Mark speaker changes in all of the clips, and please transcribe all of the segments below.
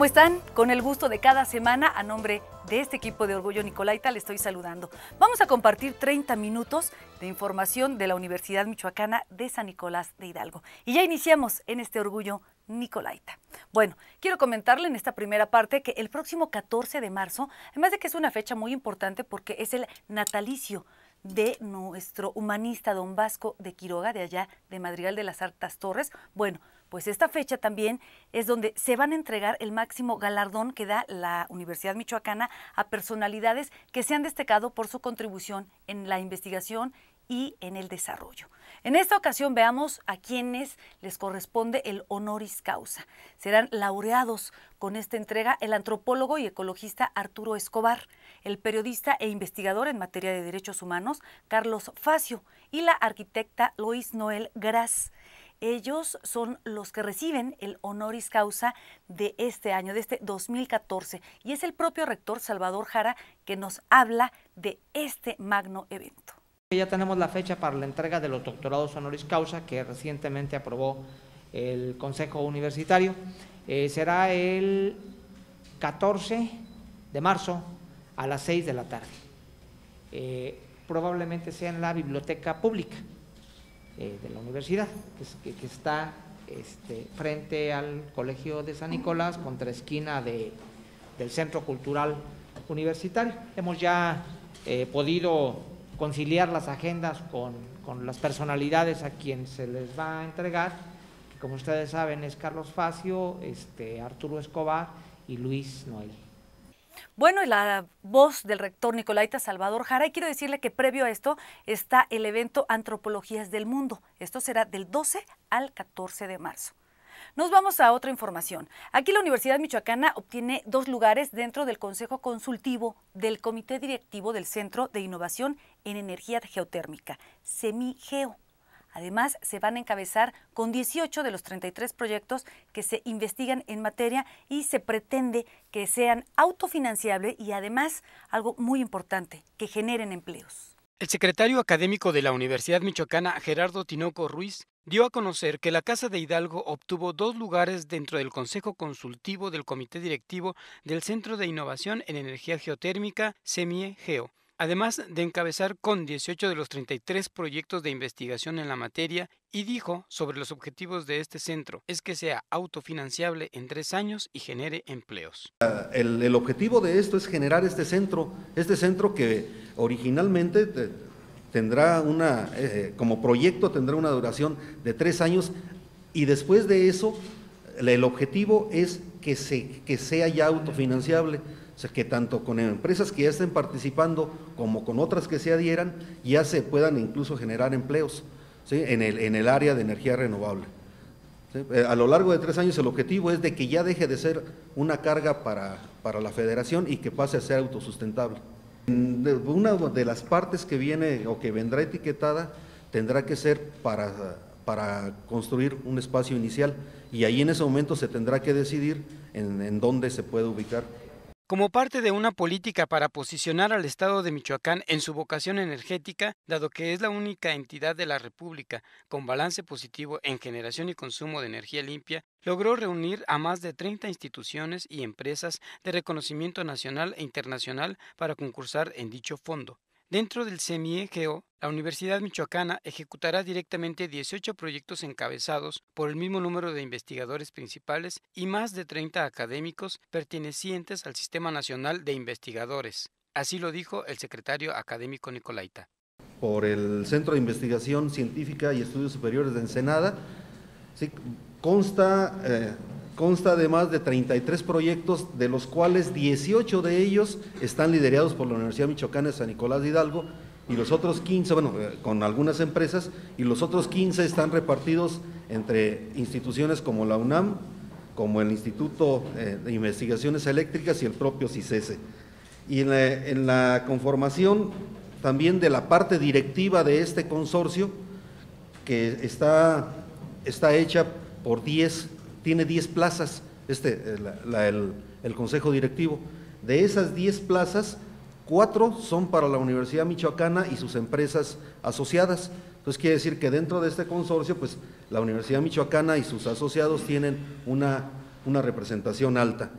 Speaker 1: ¿Cómo están? Con el gusto de cada semana, a nombre de este equipo de Orgullo Nicolaita, le estoy saludando. Vamos a compartir 30 minutos de información de la Universidad Michoacana de San Nicolás de Hidalgo. Y ya iniciamos en este Orgullo Nicolaita. Bueno, quiero comentarle en esta primera parte que el próximo 14 de marzo, además de que es una fecha muy importante porque es el natalicio de nuestro humanista don Vasco de Quiroga, de allá de Madrigal de las Altas Torres, bueno, pues esta fecha también es donde se van a entregar el máximo galardón que da la Universidad Michoacana a personalidades que se han destacado por su contribución en la investigación y en el desarrollo. En esta ocasión veamos a quienes les corresponde el honoris causa. Serán laureados con esta entrega el antropólogo y ecologista Arturo Escobar, el periodista e investigador en materia de derechos humanos Carlos Facio y la arquitecta Lois Noel Gras ellos son los que reciben el honoris causa de este año, de este 2014. Y es el propio rector Salvador Jara que nos habla de este magno evento.
Speaker 2: Ya tenemos la fecha para la entrega de los doctorados honoris causa que recientemente aprobó el Consejo Universitario. Eh, será el 14 de marzo a las 6 de la tarde. Eh, probablemente sea en la biblioteca pública. Eh, de la universidad, que, está este, frente al Colegio de San Nicolás, contra esquina de, del Centro Cultural Universitario. Hemos ya eh, podido conciliar las agendas con, con, las personalidades a quien se les va a entregar, que como ustedes saben es Carlos Facio, este, Arturo Escobar y Luis Noel.
Speaker 1: Bueno, y la voz del rector Nicolaita Salvador Jara, y quiero decirle que previo a esto está el evento Antropologías del Mundo. Esto será del 12 al 14 de marzo. Nos vamos a otra información. Aquí la Universidad Michoacana obtiene dos lugares dentro del Consejo Consultivo del Comité Directivo del Centro de Innovación en Energía Geotérmica, SEMIGEO. Además, se van a encabezar con 18 de los 33 proyectos que se investigan en materia y se pretende que sean autofinanciables y además, algo muy importante, que generen empleos.
Speaker 3: El secretario académico de la Universidad Michoacana, Gerardo Tinoco Ruiz, dio a conocer que la Casa de Hidalgo obtuvo dos lugares dentro del Consejo Consultivo del Comité Directivo del Centro de Innovación en Energía Geotérmica, CEMIE-GEO, además de encabezar con 18 de los 33 proyectos de investigación en la materia, y dijo sobre los objetivos de este centro, es que sea autofinanciable en tres años y genere empleos.
Speaker 4: Ah, el, objetivo de esto es generar este centro, este centro que originalmente tendrá una, eh, como proyecto tendrá una duración de tres años y después de eso el objetivo es que, se, que sea ya autofinanciable. O sea, que tanto con empresas que ya estén participando como con otras que se adhieran, ya se puedan incluso generar empleos en, el, en el área de energía renovable. Eh, a lo largo de tres años el objetivo es de que ya deje de ser una carga para la federación y que pase a ser autosustentable. Una de las partes que viene o que vendrá etiquetada tendrá que ser para para construir un espacio inicial y ahí en ese momento se tendrá que decidir en, dónde se puede ubicar.
Speaker 3: Como parte de una política para posicionar al Estado de Michoacán en su vocación energética, dado que es la única entidad de la República con balance positivo en generación y consumo de energía limpia, logró reunir a más de 30 instituciones y empresas de reconocimiento nacional e internacional para concursar en dicho fondo. Dentro del CEMIEGEO, la Universidad Michoacana ejecutará directamente 18 proyectos encabezados por el mismo número de investigadores principales y más de 30 académicos pertenecientes al Sistema Nacional de Investigadores. Así lo dijo el secretario académico Nicolaita.
Speaker 4: Por el Centro de Investigación Científica y Estudios Superiores de Ensenada, consta eh, consta más de 33 proyectos, de los cuales 18 de ellos están liderados por la Universidad Michoacana de San Nicolás de Hidalgo y los otros 15, bueno, eh, con algunas empresas, y los otros 15 están repartidos entre instituciones como la UNAM, como el Instituto eh, de Investigaciones Eléctricas y el propio CICESE. Y en la, conformación también de la parte directiva de este consorcio, que está, está hecha por 10 tiene 10 plazas, este, eh, el, Consejo Directivo. De esas 10 plazas, 4 son para la Universidad Michoacana y sus empresas asociadas. Entonces quiere decir que dentro de este consorcio, pues la Universidad Michoacana y sus asociados tienen una representación alta.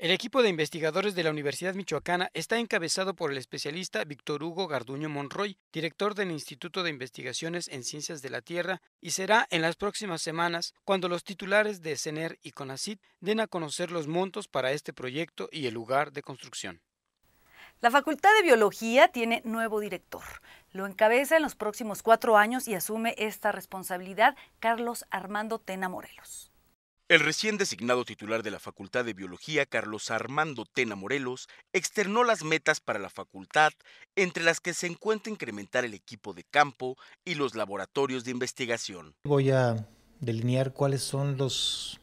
Speaker 3: El equipo de investigadores de la Universidad Michoacana está encabezado por el especialista Víctor Hugo Garduño Monroy, director del Instituto de Investigaciones en Ciencias de la Tierra, y será en las próximas semanas cuando los titulares de CENER y CONACIT den a conocer los montos para este proyecto y el lugar de construcción. La Facultad de Biología tiene nuevo director.
Speaker 1: Lo encabeza en los próximos cuatro años y asume esta responsabilidad Carlos Armando Tena Morelos.
Speaker 5: El recién designado titular de la Facultad de Biología, Carlos Armando Tena Morelos, externó las metas para la facultad, entre las que se encuentra incrementar el equipo de campo y los laboratorios de investigación.
Speaker 6: Voy a delinear cuáles son los,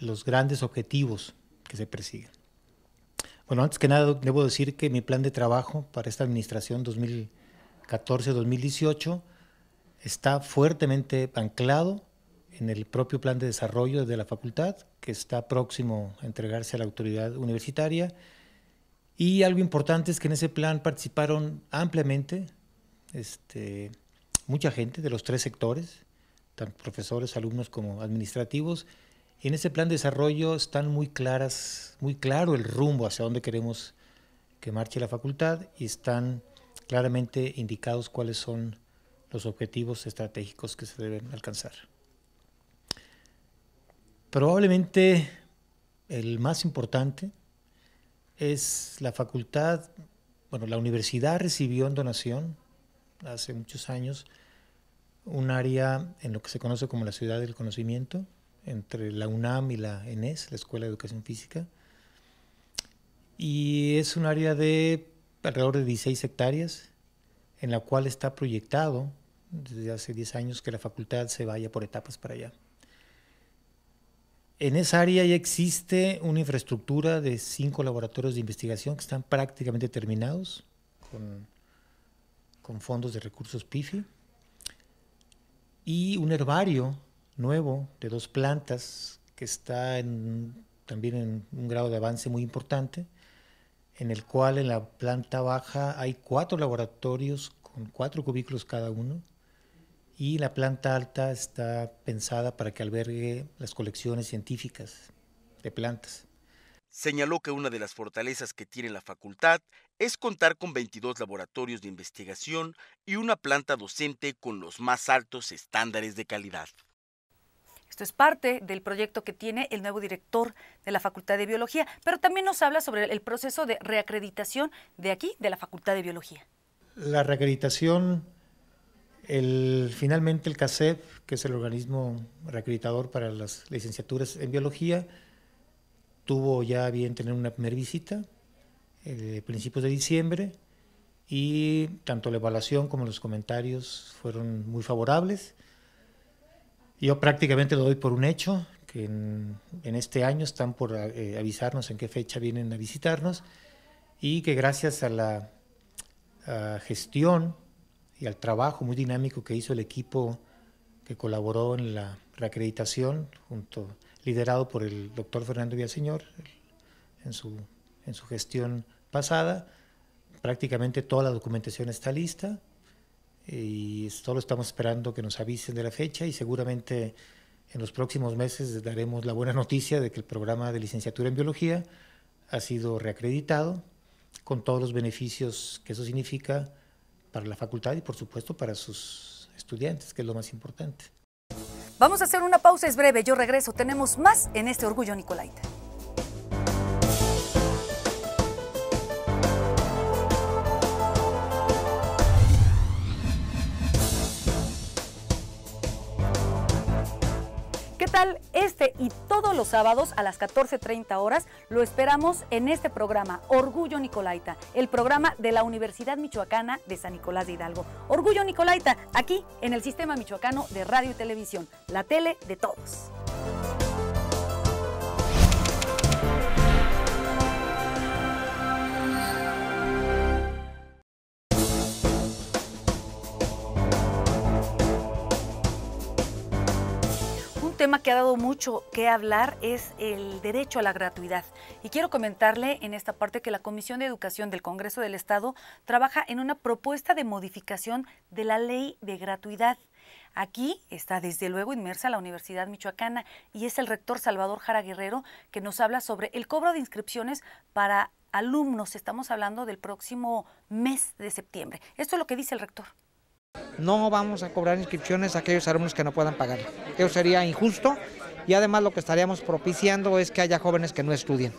Speaker 6: los grandes objetivos que se persiguen. Bueno, antes que nada, debo decir que mi plan de trabajo para esta administración 2014-2018 está fuertemente anclado en el propio plan de desarrollo de la facultad, que está próximo a entregarse a la autoridad universitaria. Y algo importante es que en ese plan participaron ampliamente este, mucha gente de los tres sectores, tanto profesores, alumnos como administrativos. Y en ese plan de desarrollo están muy claras, muy claro el rumbo hacia dónde queremos que marche la facultad y están claramente indicados cuáles son los objetivos estratégicos que se deben alcanzar. Probablemente el más importante es la facultad, bueno, la universidad recibió en donación hace muchos años un área en lo que se conoce como la ciudad del conocimiento, entre la UNAM y la ENES, la Escuela de Educación Física. Y es un área de alrededor de 16 hectáreas, en la cual está proyectado desde hace 10 años que la facultad se vaya por etapas para allá. En esa área ya existe una infraestructura de cinco laboratorios de investigación que están prácticamente terminados con, fondos de recursos PIFI y un herbario nuevo de dos plantas que está también en un grado de avance muy importante, en el cual en la planta baja hay cuatro laboratorios con cuatro cubículos cada uno y la planta alta está pensada para que albergue las colecciones científicas de plantas.
Speaker 5: Señaló que una de las fortalezas que tiene la facultad es contar con 22 laboratorios de investigación y una planta docente con los más altos estándares de calidad.
Speaker 1: Esto es parte del proyecto que tiene el nuevo director de la Facultad de Biología, pero también nos habla sobre el proceso de reacreditación de aquí, de la Facultad de Biología.
Speaker 6: La reacreditación el, finalmente el CACEP, que es el organismo reacreditador para las licenciaturas en biología, tuvo ya bien tener una primera visita a eh, principios de diciembre y tanto la evaluación como los comentarios fueron muy favorables. Yo prácticamente lo doy por un hecho, que en, este año están por eh, avisarnos en qué fecha vienen a visitarnos y que gracias a la gestión y al trabajo muy dinámico que hizo el equipo que colaboró en la reacreditación, junto, liderado por el doctor Fernando Villaseñor en su, en su gestión pasada. Prácticamente toda la documentación está lista y solo estamos esperando que nos avisen de la fecha y seguramente en los próximos meses daremos la buena noticia de que el programa de licenciatura en biología ha sido reacreditado con todos los beneficios que eso significa para la facultad y por supuesto para sus estudiantes, que es lo más importante.
Speaker 1: Vamos a hacer una pausa, es breve, yo regreso. Tenemos más en este Orgullo Nicolaita. este y todos los sábados a las 14.30 horas lo esperamos en este programa, Orgullo Nicolaita, el programa de la Universidad Michoacana de San Nicolás de Hidalgo. Orgullo Nicolaita, aquí en el Sistema Michoacano de Radio y Televisión, la tele de todos. tema que ha dado mucho que hablar es el derecho a la gratuidad. Y quiero comentarle en esta parte que la Comisión de Educación del Congreso del Estado trabaja en una propuesta de modificación de la ley de gratuidad. Aquí está desde luego inmersa la Universidad Michoacana y es el rector Salvador Jara Guerrero que nos habla sobre el cobro de inscripciones para alumnos. Estamos hablando del próximo mes de septiembre. Esto es lo que dice el rector.
Speaker 2: No vamos a cobrar inscripciones a aquellos alumnos que no puedan pagar. Eso sería injusto y además lo que estaríamos propiciando es que haya jóvenes que no estudien.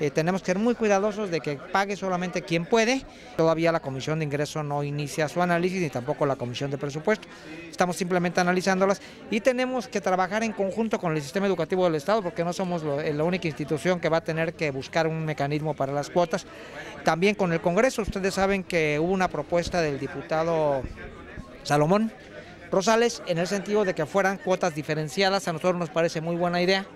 Speaker 2: Eh, tenemos que ser muy cuidadosos de que pague solamente quien puede. Todavía la Comisión de Ingreso no inicia su análisis ni tampoco la Comisión de Presupuesto. Estamos simplemente analizándolas y tenemos que trabajar en conjunto con el sistema educativo del Estado porque no somos eh, la única institución que va a tener que buscar un mecanismo para las cuotas. También con el Congreso, ustedes saben que hubo una propuesta del diputado Salomón Rosales, en el sentido de que fueran cuotas diferenciadas, a nosotros nos parece muy buena idea,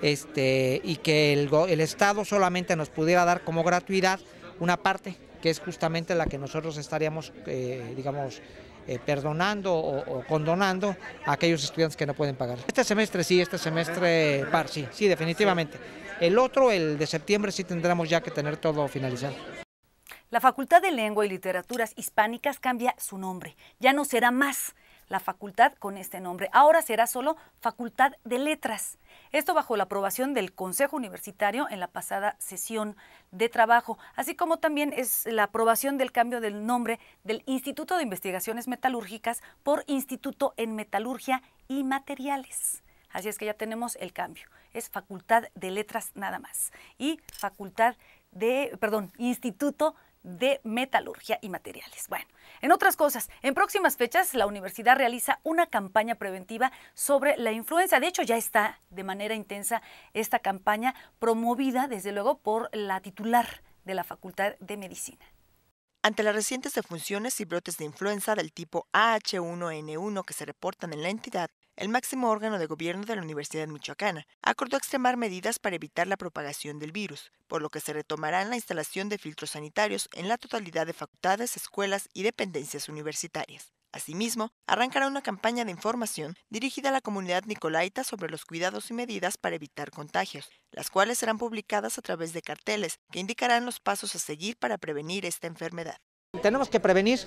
Speaker 2: este, y que el, Estado solamente nos pudiera dar como gratuidad una parte, que es justamente la que nosotros estaríamos, eh, digamos, eh, perdonando o, o, condonando a aquellos estudiantes que no pueden pagar. Este semestre sí, este semestre par, sí, sí, definitivamente. El otro, el de septiembre, sí tendremos ya que tener todo finalizado.
Speaker 1: La Facultad de Lengua y Literaturas Hispánicas cambia su nombre. Ya no será más la facultad con este nombre. Ahora será solo Facultad de Letras. Esto bajo la aprobación del Consejo Universitario en la pasada sesión de trabajo, así como también es la aprobación del cambio del nombre del Instituto de Investigaciones Metalúrgicas por Instituto en Metalurgia y Materiales. Así es que ya tenemos el cambio. Es Facultad de Letras nada más y Facultad de, perdón, Instituto de metalurgia y materiales. Bueno, en otras cosas, en próximas fechas la universidad realiza una campaña preventiva sobre la influenza. De hecho, ya está de manera intensa esta campaña promovida, desde luego, por la titular de la Facultad de Medicina.
Speaker 7: Ante las recientes defunciones y brotes de influenza del tipo h 1 n 1 que se reportan en la entidad, el máximo órgano de gobierno de la Universidad Michoacana, acordó extremar medidas para evitar la propagación del virus, por lo que se retomará la instalación de filtros sanitarios en la totalidad de facultades, escuelas y dependencias universitarias. Asimismo, arrancará una campaña de información dirigida a la comunidad nicolaita sobre los cuidados y medidas para evitar contagios, las cuales serán publicadas a través de carteles que indicarán los pasos a seguir para prevenir esta enfermedad. Tenemos que
Speaker 2: prevenir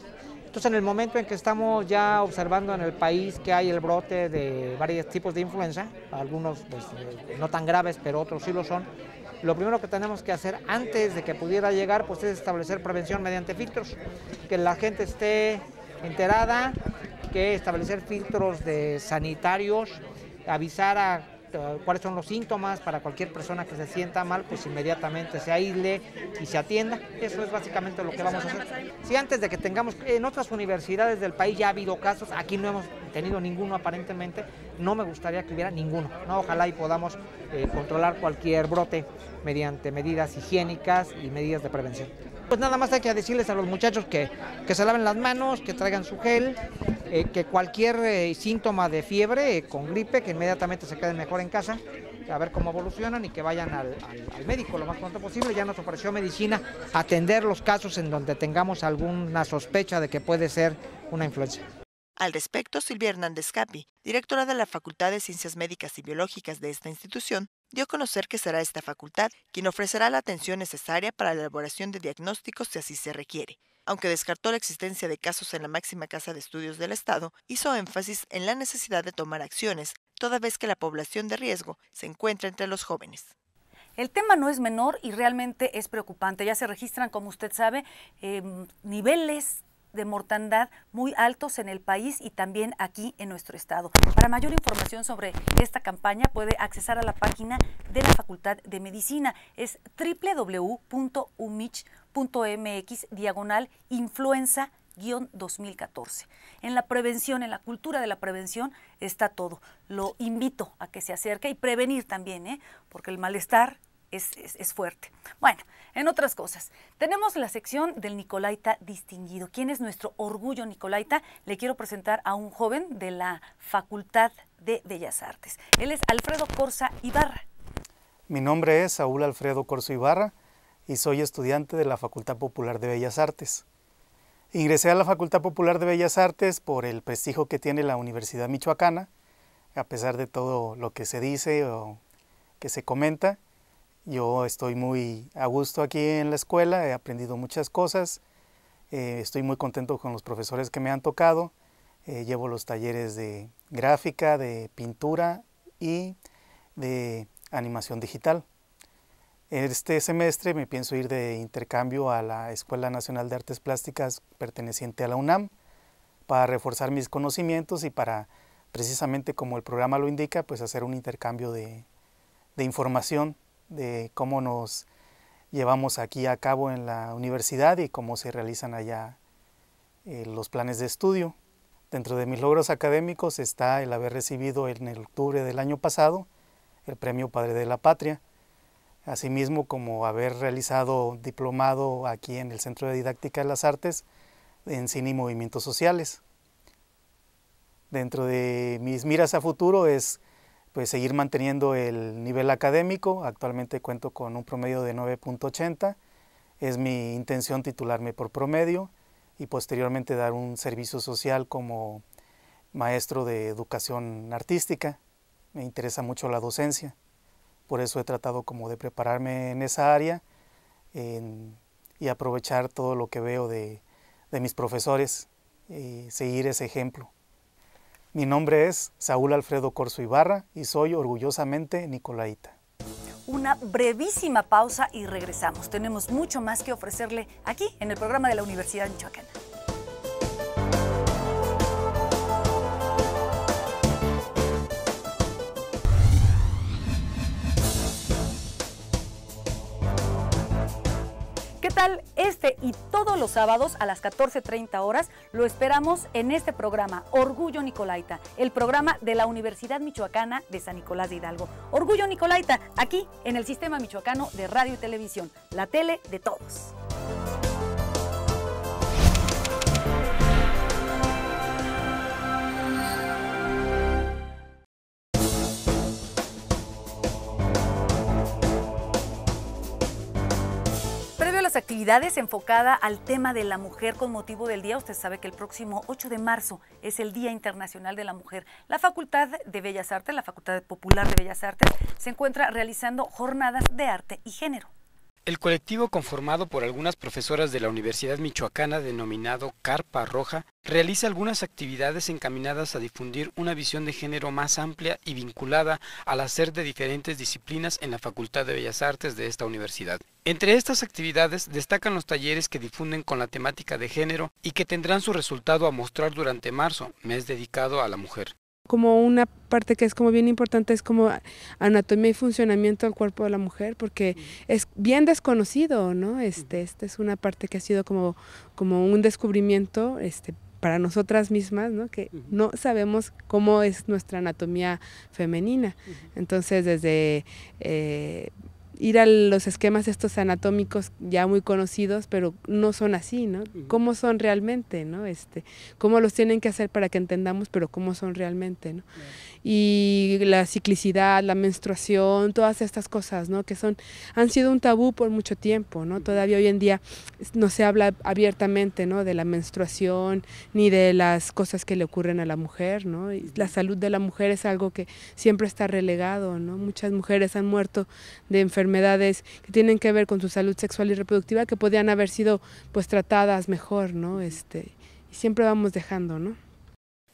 Speaker 2: entonces, en el momento en que estamos ya observando en el país que hay el brote de varios tipos de influenza, algunos pues, eh, no tan graves, pero otros sí lo son, lo primero que tenemos que hacer antes de que pudiera llegar pues, es establecer prevención mediante filtros, que la gente esté enterada, que establecer filtros de sanitarios, avisar a este, cuáles son los síntomas para cualquier persona que se sienta mal, pues inmediatamente se aísle y se atienda. Eso es básicamente lo que vamos a hacer. Si antes de que tengamos, en otras universidades del país ya ha habido casos, aquí no hemos tenido ninguno aparentemente, no me gustaría que hubiera ninguno. Ojalá y podamos eh, controlar cualquier brote mediante medidas higiénicas y medidas de prevención. Pues nada más hay que decirles a los muchachos que, se laven las manos, que traigan su gel, eh, que cualquier eh, síntoma de fiebre eh, con gripe, que inmediatamente se queden mejor en casa, a ver cómo evolucionan y que vayan al, médico lo más pronto posible. Ya nos ofreció medicina atender los casos en donde tengamos alguna sospecha de que puede ser una influenza.
Speaker 7: Al respecto, Silvia Hernández Capi, directora de la Facultad de Ciencias Médicas y Biológicas de esta institución, dio a conocer que será esta facultad quien ofrecerá la atención necesaria para la elaboración de diagnósticos si así se requiere. Aunque descartó la existencia de casos en la máxima casa de estudios del Estado, hizo énfasis en la necesidad de tomar acciones, toda vez que la población de riesgo se encuentra entre los jóvenes. El tema no es menor
Speaker 1: y realmente es preocupante. Ya se registran, como usted sabe, em, niveles de mortandad muy altos en el país y también aquí en nuestro estado. Para mayor información sobre esta campaña puede accesar a la página de la Facultad de Medicina. Es www.umich.mx diagonal influenza 2014. En la prevención, en la cultura de la prevención está todo. Lo invito a que se acerque y prevenir también, ¿eh? porque el malestar es, fuerte. Bueno, en otras cosas, tenemos la sección del Nicolaita distinguido. ¿Quién es nuestro orgullo Nicolaita? Le quiero presentar a un joven de la Facultad de Bellas Artes. Él es Alfredo Corsa Ibarra.
Speaker 8: Mi nombre es Saúl Alfredo Corso Ibarra y soy estudiante de la Facultad Popular de Bellas Artes. Ingresé a la Facultad Popular de Bellas Artes por el prestigio que tiene la Universidad Michoacana, a pesar de todo lo que se dice o que se comenta. Yo estoy muy a gusto aquí en la escuela, he aprendido muchas cosas, eh, estoy muy contento con los profesores que me han tocado, eh, llevo los talleres de gráfica, de pintura y de animación digital. Este semestre me pienso ir de intercambio a la Escuela Nacional de Artes Plásticas perteneciente a la UNAM para reforzar mis conocimientos y para, precisamente como el programa lo indica, pues hacer un intercambio de información de cómo nos llevamos aquí a cabo en la universidad y cómo se realizan allá eh, los planes de estudio. Dentro de mis logros académicos está el haber recibido en octubre del año pasado el Premio Padre de la Patria, asimismo como haber realizado diplomado aquí en el Centro de Didáctica de las Artes en cine y movimientos sociales. Dentro de mis miras a futuro es pues seguir manteniendo el nivel académico. Actualmente cuento con un promedio de 9.80. Es mi intención titularme por promedio y posteriormente dar un servicio social como maestro de educación artística. Me interesa mucho la docencia. Por eso he tratado como de prepararme en esa área y aprovechar todo lo que veo de, de mis profesores y seguir ese ejemplo. Mi nombre es Saúl Alfredo Corso Ibarra y soy orgullosamente nicolaita.
Speaker 1: Una brevísima pausa y regresamos. Tenemos mucho más que ofrecerle aquí en el programa de la Universidad de Michoacán. este y todos los sábados a las 14.30 horas lo esperamos en este programa, Orgullo Nicolaita, el programa de la Universidad Michoacana de San Nicolás de Hidalgo. Orgullo Nicolaita, aquí en el Sistema Michoacano de Radio y Televisión, la tele de todos. actividades enfocada al tema de la mujer con motivo del día. Usted sabe que el próximo 8 de marzo es el Día Internacional de la Mujer. La Facultad de Bellas Artes, la Facultad Popular de Bellas Artes, se encuentra realizando jornadas de arte y género.
Speaker 3: El colectivo conformado por algunas profesoras de la Universidad Michoacana denominado Carpa Roja realiza algunas actividades encaminadas a difundir una visión de género más amplia y vinculada al hacer de diferentes disciplinas en la Facultad de Bellas Artes de esta universidad. Entre estas actividades destacan los talleres que difunden con la temática de género y que tendrán su resultado a mostrar durante marzo, mes dedicado a la mujer.
Speaker 9: Como una parte que es como bien importante es como anatomía y funcionamiento del cuerpo de la mujer, porque es bien desconocido, ¿no? Este, esta es una parte que ha sido como, como un descubrimiento este, para nosotras mismas, ¿no? que no sabemos cómo es nuestra anatomía femenina. Entonces, desde eh, ir a los esquemas estos anatómicos ya muy conocidos, pero no son así, ¿no? ¿Cómo son realmente, no? Este, ¿Cómo los tienen que hacer para que entendamos, pero cómo son realmente, ¿no? Y la ciclicidad, la menstruación, todas estas cosas, ¿no? Que son, han sido un tabú por mucho tiempo, ¿no? Todavía hoy en día no se habla abiertamente, ¿no? De la menstruación, ni de las cosas que le ocurren a la mujer, ¿no? Y la salud de la mujer es algo que siempre está relegado, ¿no? Muchas mujeres han muerto de enfermedades enfermedades que tienen que ver con su salud sexual y reproductiva que podían haber sido pues tratadas mejor, ¿no? Este, y siempre vamos dejando, ¿no?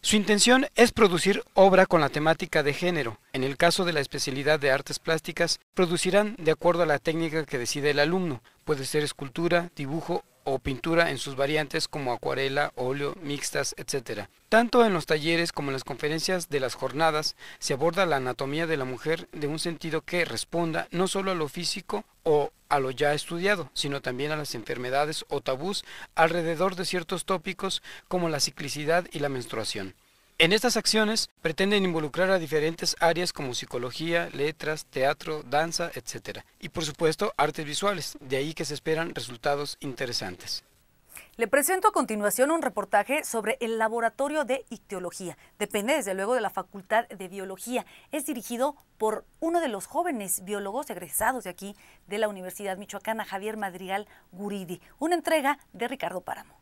Speaker 3: Su intención es producir obra con la temática de género. En el caso de la especialidad de artes plásticas, producirán de acuerdo a la técnica que decide el alumno. Puede ser escultura, dibujo o pintura en sus variantes como acuarela, óleo, mixtas, etc. Tanto en los talleres como en las conferencias de las jornadas se aborda la anatomía de la mujer de un sentido que responda no solo a lo físico o a lo ya estudiado, sino también a las enfermedades o tabús alrededor de ciertos tópicos como la ciclicidad y la menstruación. En estas acciones pretenden involucrar a diferentes áreas como psicología, letras, teatro, danza, etc. Y por supuesto artes visuales, de ahí que se esperan resultados interesantes.
Speaker 1: Le presento a continuación un reportaje sobre el laboratorio de ictiología. Depende desde luego de la Facultad de Biología. Es dirigido por uno de los jóvenes biólogos egresados de aquí de la Universidad Michoacana, Javier Madrigal Guridi. Una entrega de Ricardo Páramo.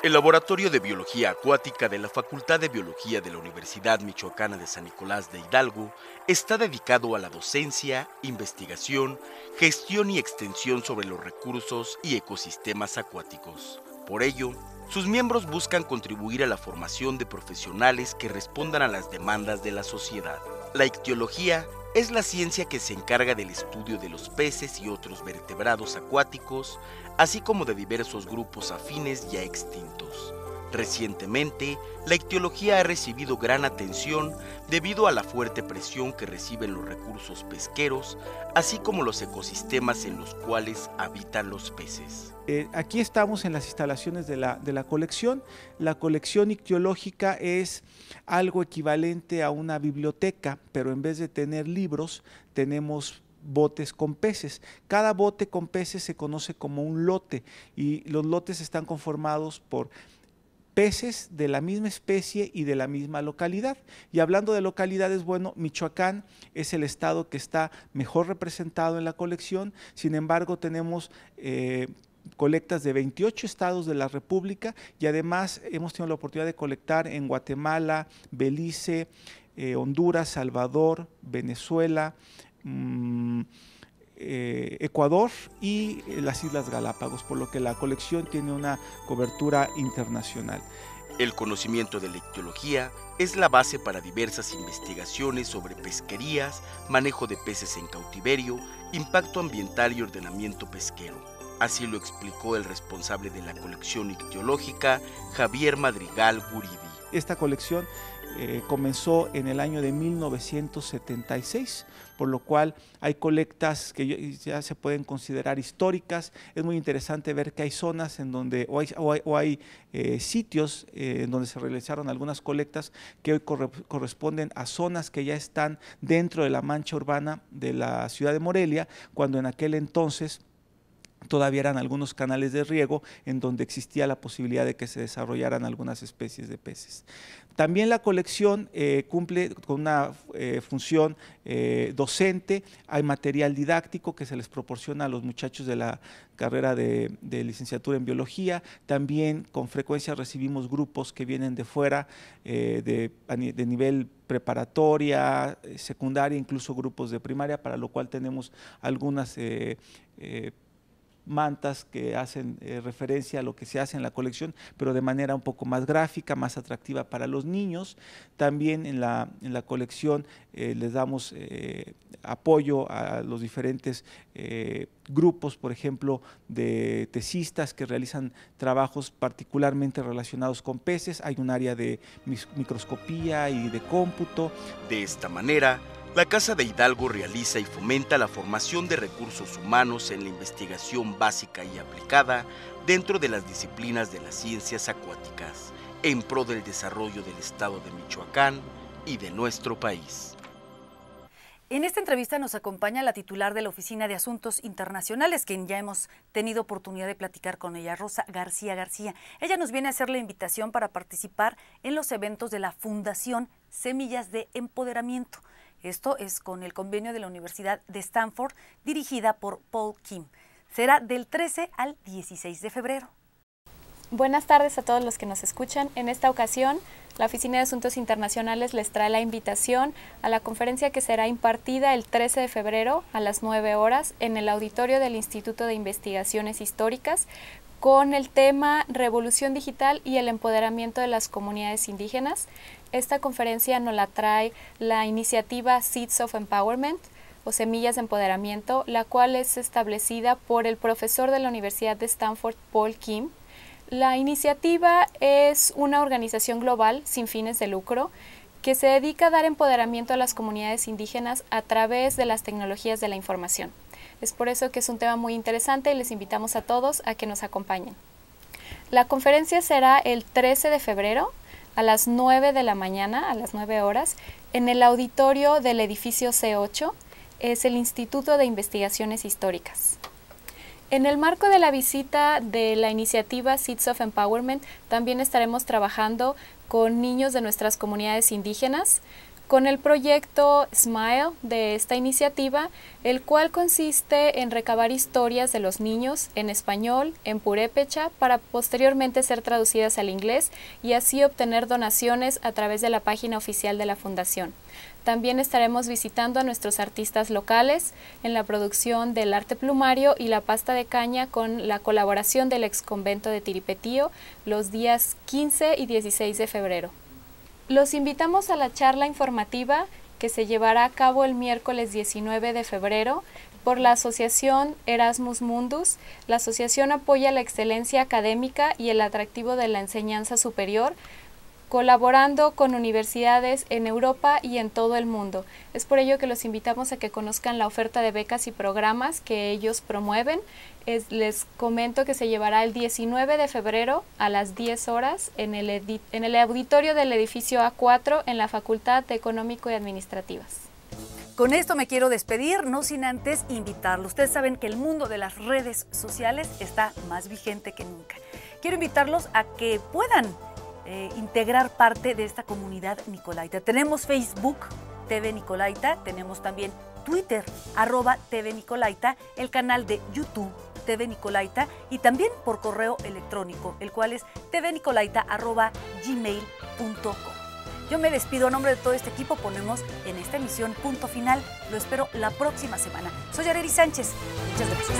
Speaker 5: El Laboratorio de Biología Acuática de la Facultad de Biología de la Universidad Michoacana de San Nicolás de Hidalgo está dedicado a la docencia, investigación, gestión y extensión sobre los recursos y ecosistemas acuáticos. Por ello, sus miembros buscan contribuir a la formación de profesionales que respondan a las demandas de la sociedad. La ictiología es la ciencia que se encarga del estudio de los peces y otros vertebrados acuáticos, así como de diversos grupos afines ya extintos. Recientemente, la ictiología ha recibido gran atención debido a la fuerte presión que reciben los recursos pesqueros, así como los ecosistemas en los cuales habitan los peces.
Speaker 10: Eh, aquí estamos en las instalaciones de la, de la colección. La colección ictiológica es algo equivalente a una biblioteca, pero en vez de tener libros, tenemos botes con peces. Cada bote con peces se conoce como un lote y los lotes están conformados por peces de la misma especie y de la misma localidad. Y hablando de localidades, bueno, Michoacán es el estado que está mejor representado en la colección, sin embargo tenemos... Eh, colectas de 28 estados de la República y además hemos tenido la oportunidad de colectar en Guatemala, Belice, eh, Honduras, Salvador, Venezuela, mm, eh, Ecuador y eh, las Islas Galápagos, por lo que la colección tiene una cobertura internacional.
Speaker 5: El conocimiento de la ictiología es la base para diversas investigaciones sobre pesquerías, manejo de peces en cautiverio, impacto ambiental y ordenamiento pesquero. Así lo explicó el responsable de la colección ictiológica, Javier Madrigal Guridi.
Speaker 10: Esta colección eh, comenzó en el año de 1976, por lo cual hay colectas que ya se pueden considerar históricas. Es muy interesante ver que hay zonas en donde, o hay, eh, sitios eh, en donde se realizaron algunas colectas que hoy corresponden a zonas que ya están dentro de la mancha urbana de la ciudad de Morelia, cuando en aquel entonces todavía eran algunos canales de riego en donde existía la posibilidad de que se desarrollaran algunas especies de peces. También la colección eh, cumple con una eh, función eh, docente, hay material didáctico que se les proporciona a los muchachos de la carrera de, licenciatura en biología, también con frecuencia recibimos grupos que vienen de fuera, de, nivel preparatoria, secundaria, incluso grupos de primaria, para lo cual tenemos algunas mantas que hacen eh, referencia a lo que se hace en la colección, pero de manera un poco más gráfica, más atractiva para los niños. También en la, colección eh, les damos eh, apoyo a los diferentes grupos, por ejemplo, de tesistas que realizan trabajos particularmente relacionados con peces. Hay un área de microscopía y de cómputo.
Speaker 5: De esta manera, la Casa de Hidalgo realiza y fomenta la formación de recursos humanos en la investigación básica y aplicada dentro de las disciplinas de las ciencias acuáticas, en pro del desarrollo del Estado de Michoacán y de nuestro país.
Speaker 1: En esta entrevista nos acompaña la titular de la Oficina de Asuntos Internacionales, quien ya hemos tenido oportunidad de platicar con ella, Rosa García García. Ella nos viene a hacer la invitación para participar en los eventos de la Fundación Semillas de Empoderamiento. Esto es con el convenio de la Universidad de Stanford dirigida por Paul Kim.
Speaker 11: Será del 13 al 16 de febrero. Buenas tardes a todos los que nos escuchan. En esta ocasión, la Oficina de Asuntos Internacionales les trae la invitación a la conferencia que será impartida el 13 de febrero a las 9 horas en el auditorio del Instituto de Investigaciones Históricas con el tema Revolución Digital y el Empoderamiento de las Comunidades Indígenas. Esta conferencia nos la trae la iniciativa Seeds of Empowerment o Semillas de Empoderamiento, la cual es establecida por el profesor de la Universidad de Stanford, Paul Kim. La iniciativa es una organización global sin fines de lucro que se dedica a dar empoderamiento a las comunidades indígenas a través de las tecnologías de la información. Es por eso que es un tema muy interesante y les invitamos a todos a que nos acompañen. La conferencia será el 13 de febrero a las 9 de la mañana, a las 9 horas, en el auditorio del edificio C8, es el Instituto de Investigaciones Históricas. En el marco de la visita de la iniciativa Seeds of Empowerment, también estaremos trabajando con niños de nuestras comunidades indígenas, con el proyecto Smile de esta iniciativa, el cual consiste en recabar historias de los niños en español, en purépecha, para posteriormente ser traducidas al inglés y así obtener donaciones a través de la página oficial de la Fundación. También estaremos visitando a nuestros artistas locales en la producción del arte plumario y la pasta de caña con la colaboración del ex convento de Tiripetío los días 15 y 16 de febrero. Los invitamos a la charla informativa que se llevará a cabo el miércoles 19 de febrero por la Asociación Erasmus Mundus. La asociación apoya la excelencia académica y el atractivo de la enseñanza superior colaborando con universidades en Europa y en todo el mundo. Es por ello que los invitamos a que conozcan la oferta de becas y programas que ellos promueven les comento que se llevará el 19 de febrero a las 10 horas en el, en el auditorio del edificio A4 en la Facultad de Económico y Administrativas. Con esto me quiero despedir, no sin antes invitarlos. Ustedes saben que el mundo de las
Speaker 1: redes sociales está más vigente que nunca. Quiero invitarlos a que puedan eh, integrar parte de esta comunidad Nicolaita. Tenemos Facebook TV Nicolaita, tenemos también Twitter, arroba TV Nicolaita, el canal de YouTube TV Nicolaita y también por correo electrónico, el cual es tvnicolaita.gmail.com. Yo me despido a nombre de todo este equipo, ponemos en esta emisión punto final. Lo espero la próxima semana. Soy Areri Sánchez. Muchas gracias.